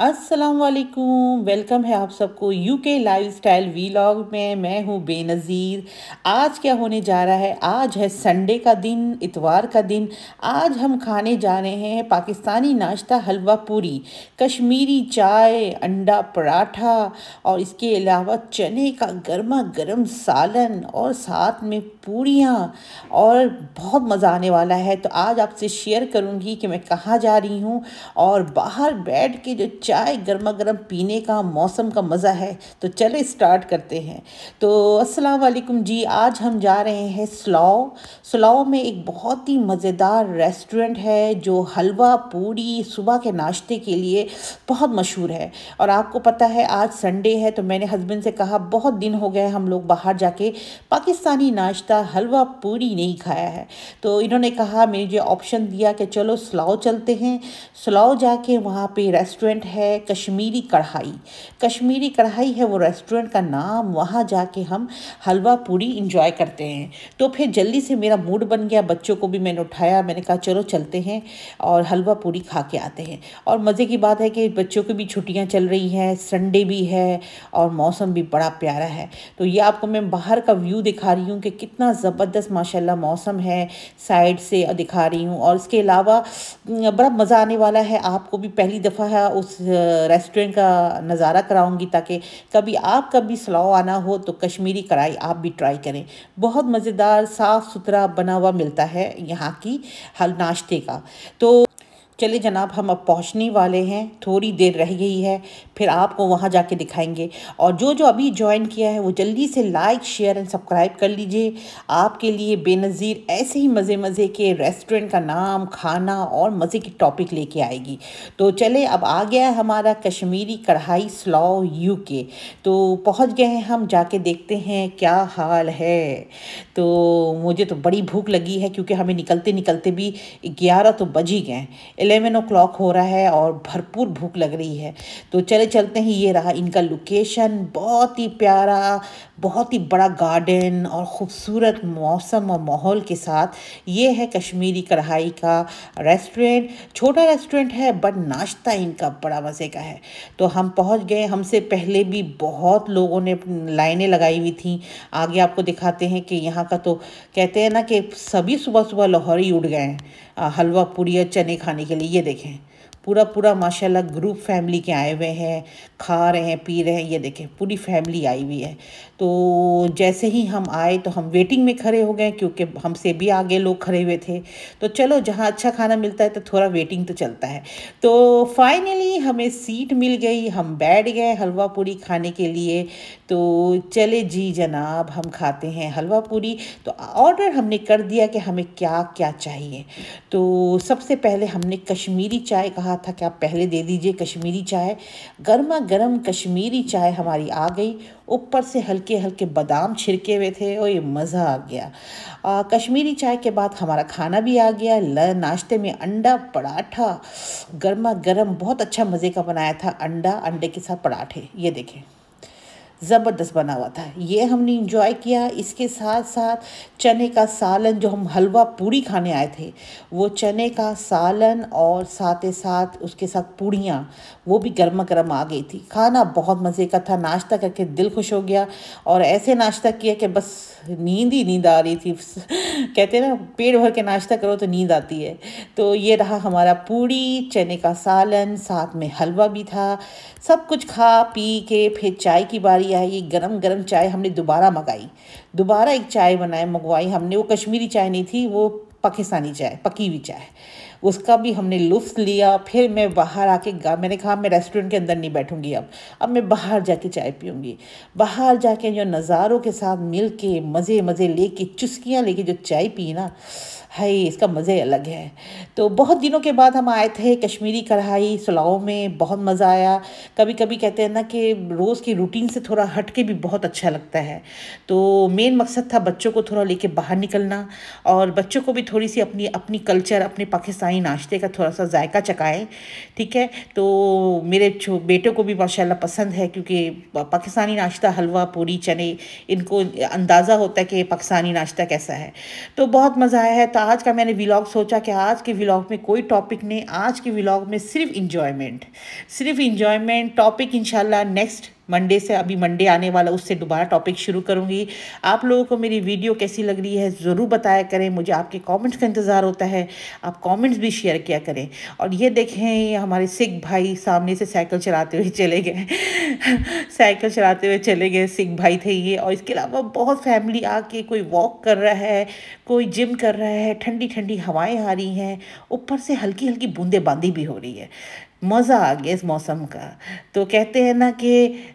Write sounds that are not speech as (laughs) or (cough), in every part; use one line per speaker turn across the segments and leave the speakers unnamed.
असलकुम वेलकम है आप सबको यूके लाइफस्टाइल वीलॉग में मैं हूँ बेनज़ीर आज क्या होने जा रहा है आज है संडे का दिन इतवार का दिन आज हम खाने जा रहे हैं पाकिस्तानी नाश्ता हलवा पूरी कश्मीरी चाय अंडा पराठा और इसके अलावा चने का गर्मा गर्म सालन और साथ में पूड़ियाँ और बहुत मज़ा आने वाला है तो आज आपसे शेयर करूँगी कि मैं कहाँ जा रही हूँ और बाहर बैठ के जो चाय गर्मा गर्म पीने का मौसम का मज़ा है तो चले स्टार्ट करते हैं तो अस्सलाम वालेकुम जी आज हम जा रहे हैं सलाव सलाव में एक बहुत ही मज़ेदार रेस्टोरेंट है जो हलवा पूड़ी सुबह के नाश्ते के लिए बहुत मशहूर है और आपको पता है आज संडे है तो मैंने हस्बैंड से कहा बहुत दिन हो गए हम लोग बाहर जाके पाकिस्तानी नाश्ता हलवा पूड़ी नहीं खाया है तो इन्होंने कहा ये ऑप्शन दिया कि चलो सलाव चलते हैं सलाव जाके वहाँ पे रेस्टोरेंट है है कश्मीरी कढ़ाई कश्मीरी कढ़ाई है वो रेस्टोरेंट का नाम वहाँ जाके हम हलवा पूरी इंजॉय करते हैं तो फिर जल्दी से मेरा मूड बन गया बच्चों को भी मैंने उठाया मैंने कहा चलो चलते हैं और हलवा पूरी खा के आते हैं और मज़े की बात है कि बच्चों की भी छुट्टियाँ चल रही हैं संडे भी है और मौसम भी बड़ा प्यारा है तो ये आपको मैं बाहर का व्यू दिखा रही हूँ कि कितना ज़बरदस्त माशा मौसम है साइड से दिखा रही हूँ और इसके अलावा बड़ा मज़ा आने वाला है आपको भी पहली दफ़ा है उस रेस्टोरेंट का नज़ारा कराऊंगी ताकि कभी आप कभी सलाव आना हो तो कश्मीरी कढ़ाई आप भी ट्राई करें बहुत मज़ेदार साफ़ सुथरा बना हुआ मिलता है यहाँ की हल नाश्ते का तो चले जनाब हम अब पहुँचने वाले हैं थोड़ी देर रह गई है फिर आपको वहाँ जाके दिखाएंगे और जो जो अभी ज्वाइन किया है वो जल्दी से लाइक शेयर एंड सब्सक्राइब कर लीजिए आपके लिए बेनज़ीर ऐसे ही मज़े मज़े के रेस्टोरेंट का नाम खाना और मज़े की टॉपिक लेके आएगी तो चले अब आ गया हमारा कश्मीरी कढ़ाई स्लॉ यू के तो पहुँच गए हैं हम जाके देखते हैं क्या हाल है तो मुझे तो बड़ी भूख लगी है क्योंकि हमें निकलते निकलते भी ग्यारह तो बज ही गए एलेवन ओ क्लॉक हो रहा है और भरपूर भूख लग रही है तो चले चलते ही ये रहा इनका लोकेशन बहुत ही प्यारा बहुत ही बड़ा गार्डन और ख़ूबसूरत मौसम और माहौल के साथ ये है कश्मीरी कढ़ाई का रेस्टोरेंट छोटा रेस्टोरेंट है बट नाश्ता इनका बड़ा मज़े का है तो हम पहुंच गए हमसे पहले भी बहुत लोगों ने लाइनें लगाई हुई थी आगे आपको दिखाते हैं कि यहाँ का तो कहते हैं ना कि सभी सुबह सुबह लाहौरी उठ गए हैं हलवा पूरी और चने खाने के लिए ये देखें पूरा पूरा माशाल्लाह ग्रुप फैमिली के आए हुए हैं खा रहे हैं पी रहे हैं ये देखें पूरी फैमिली आई हुई है तो जैसे ही हम आए तो हम वेटिंग में खड़े हो गए क्योंकि हमसे भी आगे लोग खड़े हुए थे तो चलो जहाँ अच्छा खाना मिलता है तो थोड़ा वेटिंग तो चलता है तो फाइनली हमें सीट मिल गई हम बैठ गए हलवा पूरी खाने के लिए तो चले जी जनाब हम खाते हैं हलवा पूरी तो ऑर्डर हमने कर दिया कि हमें क्या क्या चाहिए तो सबसे पहले हमने कश्मीरी चाय कहा था कि आप पहले दे दीजिए कश्मीरी चाय गर्मा गर्म कश्मीरी चाय हमारी आ गई ऊपर से हल्के हल्के बादाम छिड़के हुए थे और ये मज़ा आ गया आ, कश्मीरी चाय के बाद हमारा खाना भी आ गया ल नाश्ते में अंडा पराठा गर्मा गर्म बहुत अच्छा मज़े का बनाया था अंडा अंडे के साथ पराठे ये देखें ज़बरदस्त बना हुआ था ये हमने इंजॉय किया इसके साथ साथ चने का सालन जो हम हलवा पूड़ी खाने आए थे वो चने का सालन और साथ ही साथ उसके साथ पूड़ियाँ वो भी गर्मा गर्म आ गई थी खाना बहुत मज़े का था नाश्ता करके दिल खुश हो गया और ऐसे नाश्ता किया कि बस नींद ही नींद आ रही थी कहते हैं ना पेट भर के नाश्ता करो तो नींद आती है तो ये रहा हमारा पूड़ी चने का सालन साथ में हलवा भी था सब कुछ खा पी के फिर चाय की बारी आई गरम गरम चाय हमने दोबारा मंगाई दोबारा एक चाय बनाए मंगवाई हमने वो कश्मीरी चाय नहीं थी वो पाकिस्तानी चाय पकी हुई चाय उसका भी हमने लुफ्त लिया फिर मैं बाहर आके गा मैंने कहा मैं रेस्टोरेंट के अंदर नहीं बैठूंगी अब अब मैं बाहर जाके चाय पीऊँगी बाहर जाके जो नज़ारों के साथ मिल के मज़े मज़े ले कर चुस्कियाँ लेके जो चाय पी ना है इसका मज़े अलग है तो बहुत दिनों के बाद हम आए थे कश्मीरी कढ़ाई सुलाओ में बहुत मज़ा आया कभी कभी कहते हैं ना कि रोज़ की रूटीन से थोड़ा हट के भी बहुत अच्छा लगता है तो मेन मकसद था बच्चों को थोड़ा लेके बाहर निकलना और बच्चों को भी थोड़ी सी अपनी अपनी कल्चर अपने पाकिस्तानी नाश्ते का थोड़ा सा जायका चकाएँ ठीक है तो मेरे बेटे को भी माशा पसंद है क्योंकि पाकिस्तानी नाश्ता हलवा पूरी चने इनको अंदाज़ा होता है कि पाकिस्तानी नाश्ता कैसा है तो बहुत मज़ा आया है तो आज का मैंने व्लॉग सोचा कि आज के व्लॉग में कोई टॉपिक नहीं आज के व्लॉग में सिर्फ इंजॉयमेंट सिर्फ इंजॉयमेंट टॉपिक इंशाल्लाह नेक्स्ट मंडे से अभी मंडे आने वाला उससे दोबारा टॉपिक शुरू करूँगी आप लोगों को मेरी वीडियो कैसी लग रही है ज़रूर बताया करें मुझे आपके कमेंट्स का इंतज़ार होता है आप कमेंट्स भी शेयर किया करें और ये देखें हमारे सिख भाई सामने से साइकिल चलाते हुए चले गए साइकिल (laughs) चलाते हुए चले गए सिख भाई थे ये और इसके अलावा बहुत फैमिली आके कोई वॉक कर रहा है कोई जिम कर रहा है ठंडी ठंडी हवाएं आ रही हैं ऊपर से हल्की हल्की बूंदे बांदी भी हो रही है मज़ा आ गया इस मौसम का तो कहते हैं ना कि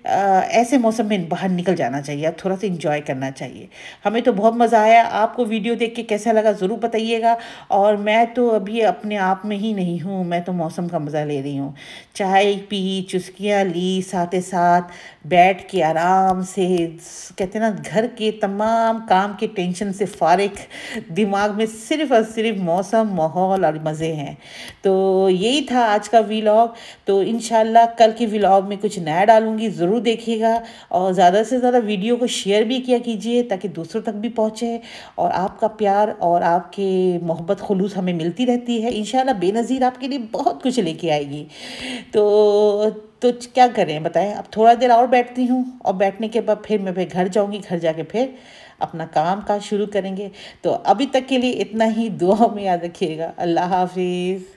ऐसे मौसम में बाहर निकल जाना चाहिए आप थोड़ा सा इंजॉय करना चाहिए हमें तो बहुत मज़ा आया आपको वीडियो देख के कैसा लगा ज़रूर बताइएगा और मैं तो अभी अपने आप में ही नहीं हूँ मैं तो मौसम का मज़ा ले रही हूँ चाय पी चुस्कियाँ ली साथ साथ बैठ के आराम से कहते हैं ना घर के तमाम काम के टेंशन से फारग दिमाग में सिर्फ़ और सिर्फ मौसम माहौल और मज़े हैं तो यही था आज का वीलॉग व्लॉग तो इन कल के व्लॉग में कुछ नया डालूंगी ज़रूर देखिएगा और ज़्यादा से ज़्यादा वीडियो को शेयर भी किया कीजिए ताकि दूसरों तक भी पहुँचे और आपका प्यार और आपके मोहब्बत खलूस हमें मिलती रहती है इन बेनज़ीर आपके लिए बहुत कुछ लेके आएगी तो तो क्या करें बताएं अब थोड़ा देर और बैठती हूँ और बैठने के बाद फिर मैं फिर घर जाऊँगी घर जाके फिर अपना काम काज शुरू करेंगे तो अभी तक के लिए इतना ही दुआ में याद रखिएगा अल्लाह हाफिज़